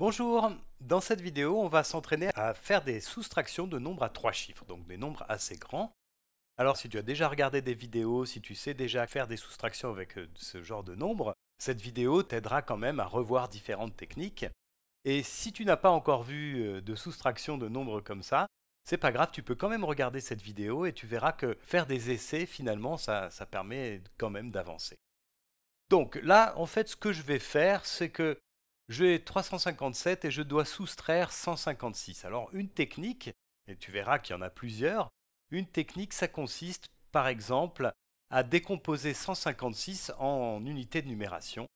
Bonjour, dans cette vidéo on va s'entraîner à faire des soustractions de nombres à trois chiffres, donc des nombres assez grands. Alors si tu as déjà regardé des vidéos, si tu sais déjà faire des soustractions avec euh, ce genre de nombres, cette vidéo t'aidera quand même à revoir différentes techniques. Et si tu n'as pas encore vu euh, de soustraction de nombres comme ça, c'est pas grave, tu peux quand même regarder cette vidéo et tu verras que faire des essais finalement ça, ça permet quand même d'avancer. Donc là en fait ce que je vais faire c'est que j'ai 357 et je dois soustraire 156. Alors une technique, et tu verras qu'il y en a plusieurs, une technique ça consiste par exemple à décomposer 156 en unités de numération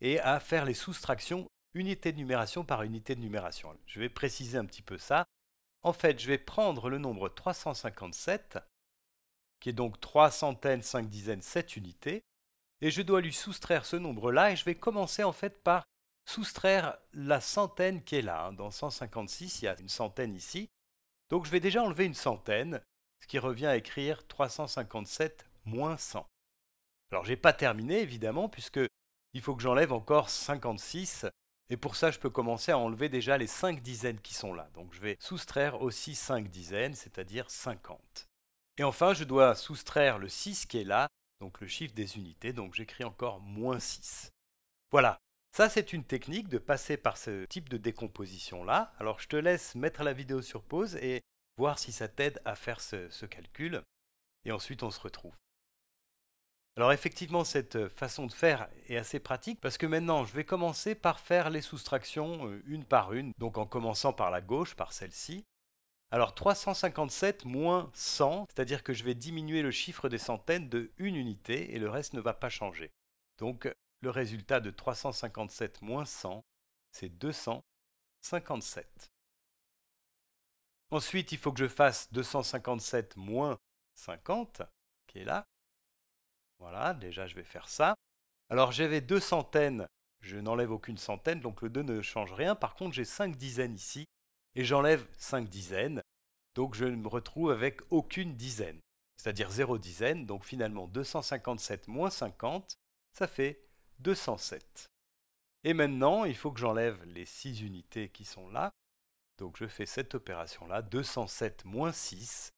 et à faire les soustractions unités de numération par unité de numération. Je vais préciser un petit peu ça. En fait, je vais prendre le nombre 357, qui est donc 3 centaines, 5 dizaines, 7 unités, et je dois lui soustraire ce nombre-là, et je vais commencer en fait par soustraire la centaine qui est là. Hein. Dans 156, il y a une centaine ici. Donc je vais déjà enlever une centaine, ce qui revient à écrire 357 moins 100. Alors j'ai pas terminé évidemment, puisque il faut que j'enlève encore 56, et pour ça je peux commencer à enlever déjà les 5 dizaines qui sont là. Donc je vais soustraire aussi 5 dizaines, c'est-à-dire 50. Et enfin je dois soustraire le 6 qui est là, donc le chiffre des unités, donc j'écris encore moins 6. Voilà, ça, c'est une technique de passer par ce type de décomposition-là. Alors, je te laisse mettre la vidéo sur pause et voir si ça t'aide à faire ce, calcul. Et ensuite, on se retrouve. Alors effectivement, cette façon de faire est assez pratique parce que maintenant, je vais commencer par faire les soustractions euh, une par une, donc en commençant par la gauche, par celle-ci. Alors 357 moins 100, c'est-à-dire que je vais diminuer le chiffre des centaines de une unité et le reste ne va pas changer. Donc le résultat de 357 moins 100, c'est 257. Ensuite, il faut que je fasse 257 moins 50, qui est là. Voilà, déjà je vais faire ça. Alors j'avais deux centaines, je n'enlève aucune centaine, donc le 2 ne change rien. Par contre, j'ai 5 dizaines ici, et j'enlève 5 dizaines, donc je ne me retrouve avec aucune dizaine, c'est-à-dire 0 dizaine, donc finalement 257 moins 50, ça fait 207. Et maintenant, il faut que j'enlève les 6 unités qui sont là. Donc je fais cette opération-là, 207 moins 6.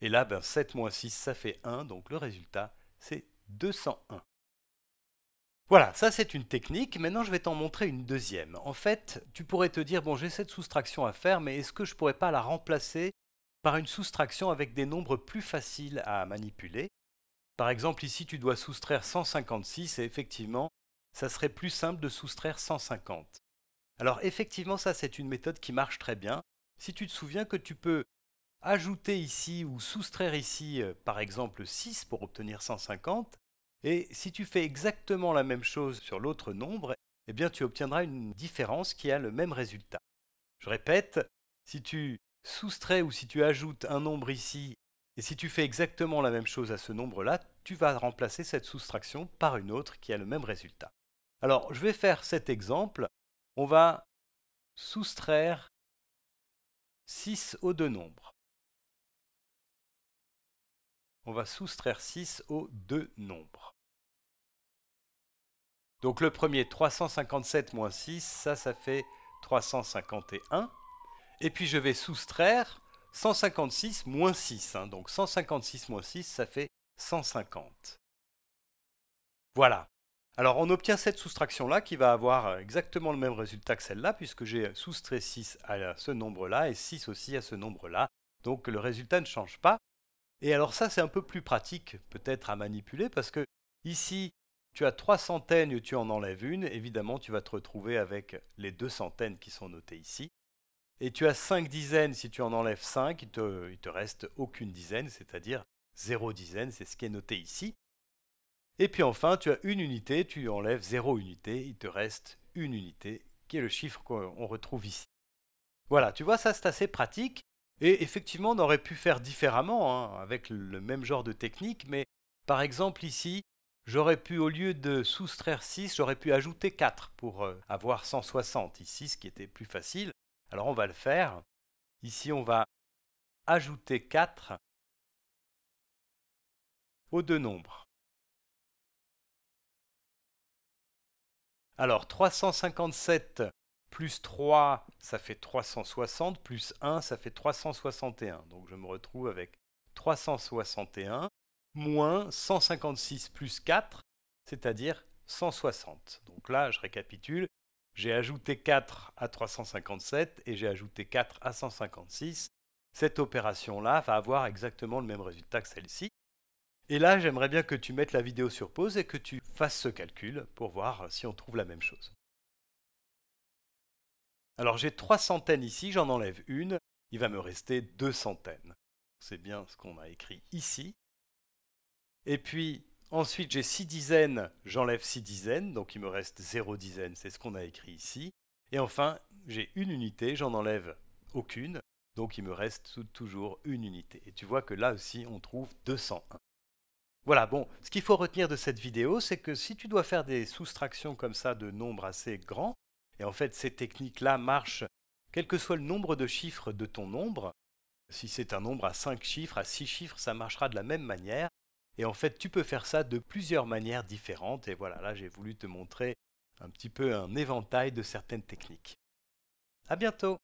Et là, ben, 7 moins 6, ça fait 1, donc le résultat, c'est 201. Voilà, ça c'est une technique. Maintenant, je vais t'en montrer une deuxième. En fait, tu pourrais te dire, bon, j'ai cette soustraction à faire, mais est-ce que je pourrais pas la remplacer par une soustraction avec des nombres plus faciles à manipuler Par exemple, ici, tu dois soustraire 156, et effectivement, ça serait plus simple de soustraire 150. Alors effectivement, ça c'est une méthode qui marche très bien. Si tu te souviens que tu peux ajouter ici ou soustraire ici, euh, par exemple 6 pour obtenir 150, et si tu fais exactement la même chose sur l'autre nombre, eh bien tu obtiendras une différence qui a le même résultat. Je répète, si tu soustrais ou si tu ajoutes un nombre ici, et si tu fais exactement la même chose à ce nombre-là, tu vas remplacer cette soustraction par une autre qui a le même résultat. Alors, je vais faire cet exemple. On va soustraire 6 aux deux nombres. On va soustraire 6 aux deux nombres. Donc le premier, 357 moins 6, ça, ça fait 351. Et puis je vais soustraire 156 moins 6. Hein. Donc 156 moins 6, ça fait 150. Voilà. Alors on obtient cette soustraction-là qui va avoir euh, exactement le même résultat que celle-là, puisque j'ai soustrait 6 à ce nombre-là et 6 aussi à ce nombre-là. Donc le résultat ne change pas. Et alors ça, c'est un peu plus pratique peut-être à manipuler, parce que ici, tu as trois centaines, et tu en enlèves une, évidemment, tu vas te retrouver avec les deux centaines qui sont notées ici. Et tu as 5 dizaines, si tu en enlèves 5, il te, te reste aucune dizaine, c'est-à-dire 0 dizaine, c'est ce qui est noté ici. Et puis enfin, tu as une unité, tu enlèves 0 unité, il te reste une unité, qui est le chiffre qu'on retrouve ici. Voilà, tu vois, ça c'est assez pratique. Et effectivement, on aurait pu faire différemment, hein, avec le même genre de technique, mais par exemple ici, j'aurais pu, au lieu de soustraire 6, j'aurais pu ajouter 4 pour euh, avoir 160 ici, ce qui était plus facile. Alors on va le faire. Ici, on va ajouter 4 aux deux nombres. Alors 357 plus 3, ça fait 360, plus 1, ça fait 361. Donc je me retrouve avec 361 moins 156 plus 4, c'est-à-dire 160. Donc là, je récapitule, j'ai ajouté 4 à 357 et j'ai ajouté 4 à 156. Cette opération-là va avoir exactement le même résultat que celle-ci. Et là, j'aimerais bien que tu mettes la vidéo sur pause et que tu fasses ce calcul pour voir si on trouve la même chose. Alors j'ai trois centaines ici, j'en enlève une, il va me rester deux centaines. C'est bien ce qu'on a écrit ici. Et puis ensuite j'ai six dizaines, j'enlève six dizaines, donc il me reste zéro dizaine, c'est ce qu'on a écrit ici. Et enfin j'ai une unité, j'en enlève aucune, donc il me reste toujours une unité. Et tu vois que là aussi on trouve 201. Voilà, bon, ce qu'il faut retenir de cette vidéo, c'est que si tu dois faire des soustractions comme ça de nombres assez grands, et en fait ces techniques-là marchent quel que soit le nombre de chiffres de ton nombre, si c'est un nombre à 5 chiffres, à 6 chiffres, ça marchera de la même manière. Et en fait, tu peux faire ça de plusieurs manières différentes. Et voilà, là, j'ai voulu te montrer un petit peu un éventail de certaines techniques. À bientôt!